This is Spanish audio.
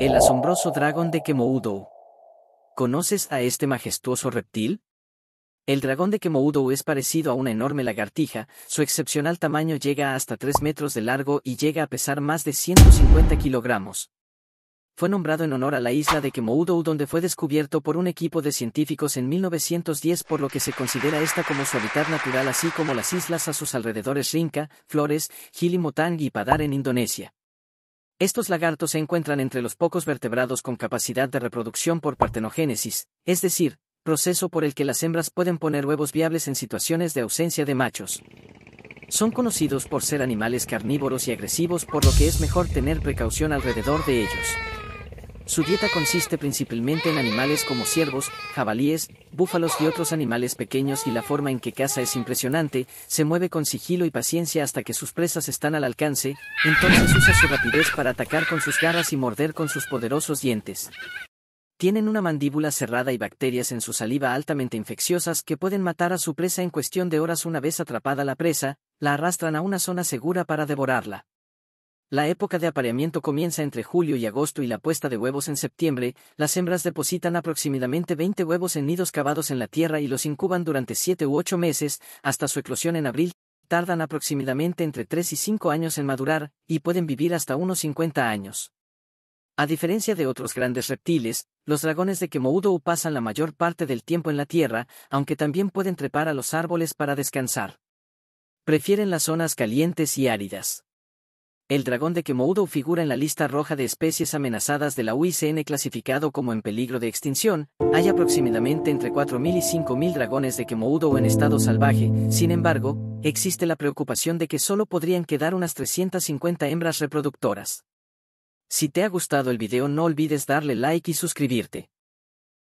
El asombroso dragón de Kemoudou. ¿Conoces a este majestuoso reptil? El dragón de Kemoudou es parecido a una enorme lagartija, su excepcional tamaño llega hasta 3 metros de largo y llega a pesar más de 150 kilogramos. Fue nombrado en honor a la isla de Kemoudou donde fue descubierto por un equipo de científicos en 1910 por lo que se considera esta como su hábitat natural así como las islas a sus alrededores Rinca, Flores, Motang y Padar en Indonesia. Estos lagartos se encuentran entre los pocos vertebrados con capacidad de reproducción por partenogénesis, es decir, proceso por el que las hembras pueden poner huevos viables en situaciones de ausencia de machos. Son conocidos por ser animales carnívoros y agresivos por lo que es mejor tener precaución alrededor de ellos. Su dieta consiste principalmente en animales como ciervos, jabalíes, búfalos y otros animales pequeños y la forma en que caza es impresionante, se mueve con sigilo y paciencia hasta que sus presas están al alcance, entonces usa su rapidez para atacar con sus garras y morder con sus poderosos dientes. Tienen una mandíbula cerrada y bacterias en su saliva altamente infecciosas que pueden matar a su presa en cuestión de horas una vez atrapada la presa, la arrastran a una zona segura para devorarla. La época de apareamiento comienza entre julio y agosto y la puesta de huevos en septiembre. Las hembras depositan aproximadamente 20 huevos en nidos cavados en la tierra y los incuban durante 7 u 8 meses, hasta su eclosión en abril. Tardan aproximadamente entre 3 y 5 años en madurar, y pueden vivir hasta unos 50 años. A diferencia de otros grandes reptiles, los dragones de Kemoudou pasan la mayor parte del tiempo en la tierra, aunque también pueden trepar a los árboles para descansar. Prefieren las zonas calientes y áridas. El dragón de Komodo figura en la lista roja de especies amenazadas de la UICN clasificado como en peligro de extinción. Hay aproximadamente entre 4.000 y 5.000 dragones de Komodo en estado salvaje, sin embargo, existe la preocupación de que solo podrían quedar unas 350 hembras reproductoras. Si te ha gustado el video no olvides darle like y suscribirte.